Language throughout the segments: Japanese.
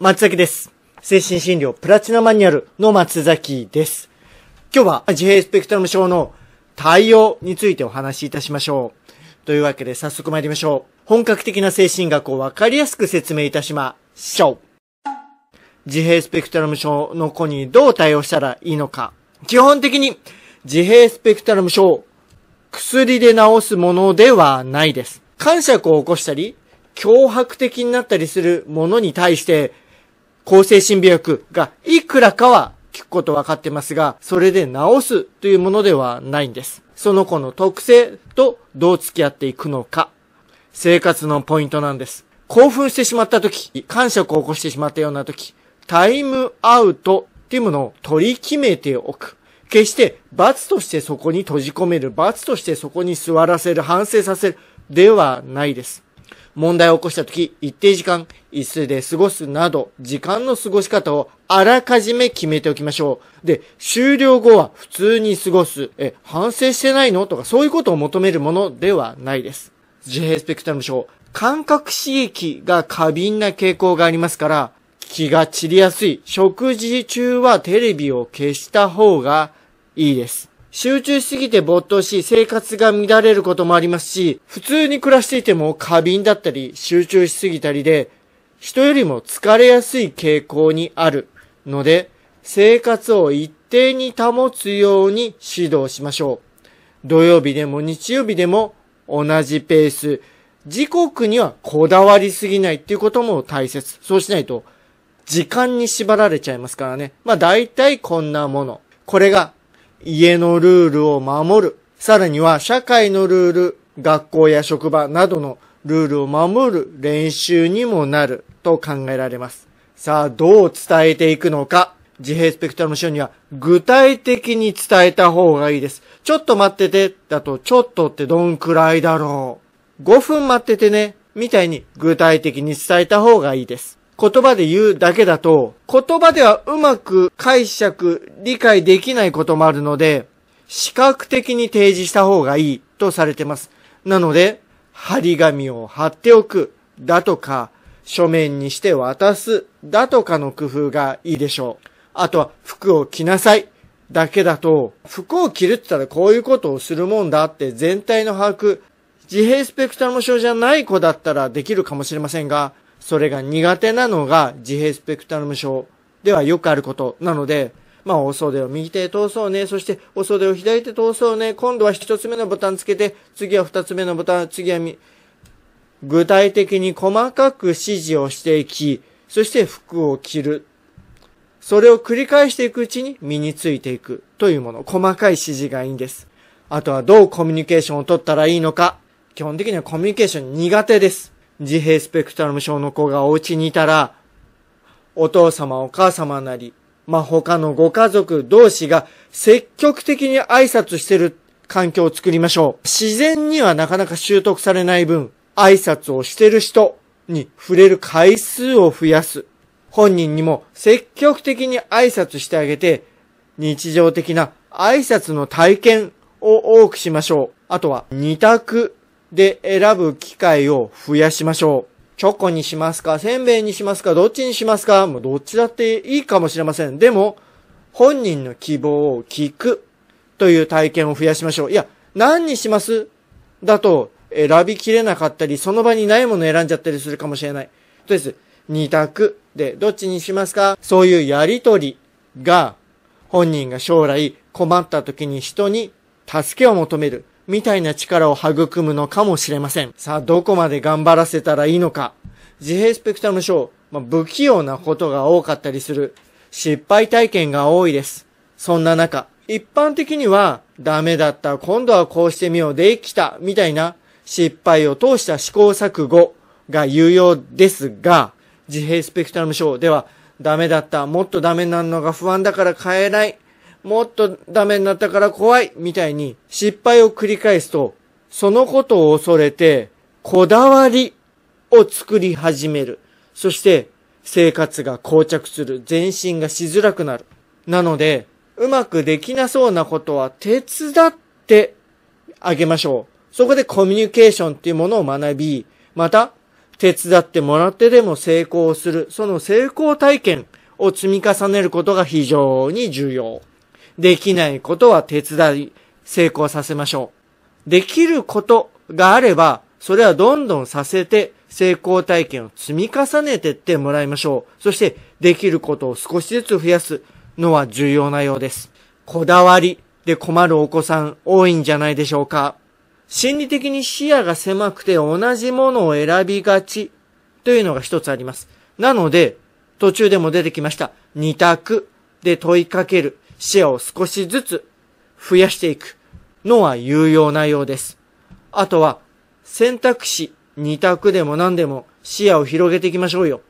松崎です。精神診療プラチナマニュアルの松崎です。今日は自閉スペクトラム症の対応についてお話しいたしましょう。というわけで早速参りましょう。本格的な精神学をわかりやすく説明いたしましょう。自閉スペクトラム症の子にどう対応したらいいのか。基本的に自閉スペクトラム症、薬で治すものではないです。感触を起こしたり、脅迫的になったりするものに対して、抗精神病薬がいくらかは効くこと分かってますが、それで治すというものではないんです。その子の特性とどう付き合っていくのか。生活のポイントなんです。興奮してしまった時、感触を起こしてしまったような時、タイムアウトっていうものを取り決めておく。決して罰としてそこに閉じ込める、罰としてそこに座らせる、反省させるではないです。問題を起こした時、一定時間、椅子で過ごすなど、時間の過ごし方をあらかじめ決めておきましょう。で、終了後は普通に過ごす、え、反省してないのとかそういうことを求めるものではないです。自閉スペクトラム症、感覚刺激が過敏な傾向がありますから、気が散りやすい。食事中はテレビを消した方がいいです。集中しすぎて没頭し、生活が乱れることもありますし、普通に暮らしていても過敏だったり、集中しすぎたりで、人よりも疲れやすい傾向にあるので、生活を一定に保つように指導しましょう。土曜日でも日曜日でも同じペース。時刻にはこだわりすぎないっていうことも大切。そうしないと、時間に縛られちゃいますからね。まあ大体こんなもの。これが家のルールを守る。さらには社会のルール、学校や職場などのルールを守る練習にもなると考えられます。さあ、どう伝えていくのか。自閉スペクトラム症には具体的に伝えた方がいいです。ちょっと待っててだとちょっとってどんくらいだろう。5分待っててねみたいに具体的に伝えた方がいいです。言葉で言うだけだと、言葉ではうまく解釈、理解できないこともあるので、視覚的に提示した方がいいとされてます。なので、張り紙を貼っておくだとか、書面にして渡すだとかの工夫がいいでしょう。あとは服を着なさいだけだと、服を着るって言ったらこういうことをするもんだって全体の把握、自閉スペクトラム症じゃない子だったらできるかもしれませんが、それが苦手なのが自閉スペクトラム症ではよくあることなので、まあ、お袖を右手で通そうね。そして、お袖を左手通そうね。今度は一つ目のボタンつけて、次は二つ目のボタン、次はみ、具体的に細かく指示をしていき、そして服を着る。それを繰り返していくうちに身についていくというもの。細かい指示がいいんです。あとはどうコミュニケーションを取ったらいいのか。基本的にはコミュニケーション苦手です。自閉スペクトラム症の子がお家にいたら、お父様お母様なり、まあ、他のご家族同士が積極的に挨拶してる環境を作りましょう。自然にはなかなか習得されない分、挨拶をしてる人に触れる回数を増やす。本人にも積極的に挨拶してあげて、日常的な挨拶の体験を多くしましょう。あとは、二択で選ぶ機会を増やしましょう。チョコにしますか、せんべいにしますか、どっちにしますか、もうどっちだっていいかもしれません。でも、本人の希望を聞くという体験を増やしましょう。いや、何にしますだと選びきれなかったり、その場にないもの選んじゃったりするかもしれない。とりあえず、二択でどっちにしますかそういうやりとりが本人が将来困った時に人に助けを求める。みたいな力を育むのかもしれません。さあ、どこまで頑張らせたらいいのか。自閉スペクトラム症、まあ、不器用なことが多かったりする。失敗体験が多いです。そんな中、一般的には、ダメだった、今度はこうしてみよう、できた、みたいな失敗を通した試行錯誤が有用ですが、自閉スペクトラム症では、ダメだった、もっとダメなのが不安だから変えない、もっとダメになったから怖いみたいに失敗を繰り返すと、そのことを恐れて、こだわりを作り始める。そして、生活が膠着する。全身がしづらくなる。なので、うまくできなそうなことは手伝ってあげましょう。そこでコミュニケーションっていうものを学び、また、手伝ってもらってでも成功する。その成功体験を積み重ねることが非常に重要。できないことは手伝い、成功させましょう。できることがあれば、それはどんどんさせて、成功体験を積み重ねてってもらいましょう。そして、できることを少しずつ増やすのは重要なようです。こだわりで困るお子さん多いんじゃないでしょうか。心理的に視野が狭くて同じものを選びがちというのが一つあります。なので、途中でも出てきました。二択で問いかける。視野を少しずつ増やしていくのは有用なようです。あとは選択肢2択でも何でも視野を広げていきましょうよ。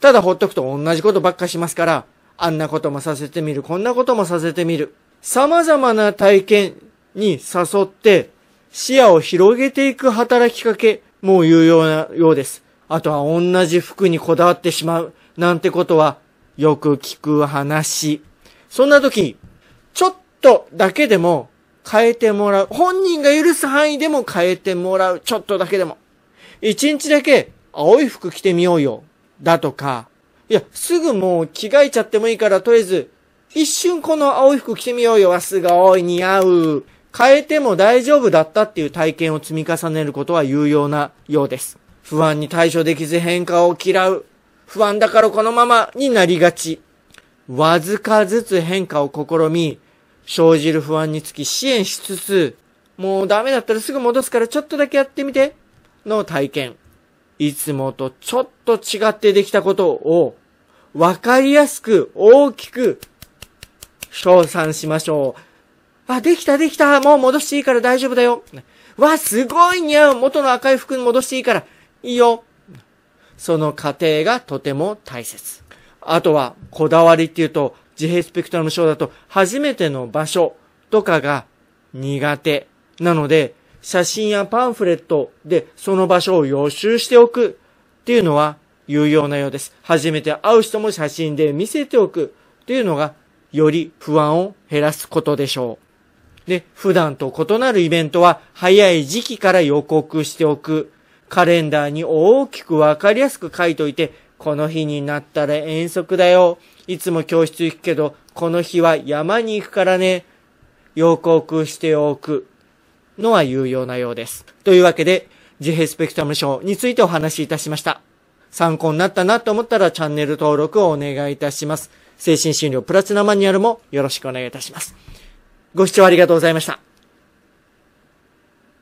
ただほっとくと同じことばっかしますから、あんなこともさせてみる、こんなこともさせてみる。様々な体験に誘って視野を広げていく働きかけも有用なようです。あとは同じ服にこだわってしまうなんてことはよく聞く話。そんな時、ちょっとだけでも変えてもらう。本人が許す範囲でも変えてもらう。ちょっとだけでも。一日だけ青い服着てみようよ。だとか。いや、すぐもう着替えちゃってもいいから、とりあえず、一瞬この青い服着てみようよ。わ、すごい、似合う。変えても大丈夫だったっていう体験を積み重ねることは有用なようです。不安に対処できず変化を嫌う。不安だからこのままになりがち。わずかずつ変化を試み、生じる不安につき支援しつつ、もうダメだったらすぐ戻すからちょっとだけやってみての体験。いつもとちょっと違ってできたことをわかりやすく大きく称賛しましょう。あ、できたできたもう戻していいから大丈夫だよわ、すごいにゃ元の赤い服に戻していいからいいよその過程がとても大切。あとは、こだわりっていうと、自閉スペクトラム症だと、初めての場所とかが苦手。なので、写真やパンフレットでその場所を予習しておくっていうのは有用なようです。初めて会う人も写真で見せておくっていうのが、より不安を減らすことでしょう。で、普段と異なるイベントは早い時期から予告しておく。カレンダーに大きくわかりやすく書いといて、この日になったら遠足だよ。いつも教室行くけど、この日は山に行くからね。よく工しておくのは有用なようです。というわけで、自閉スペクトラム症についてお話しいたしました。参考になったなと思ったらチャンネル登録をお願いいたします。精神診療プラチナマニュアルもよろしくお願いいたします。ご視聴ありがとうございました。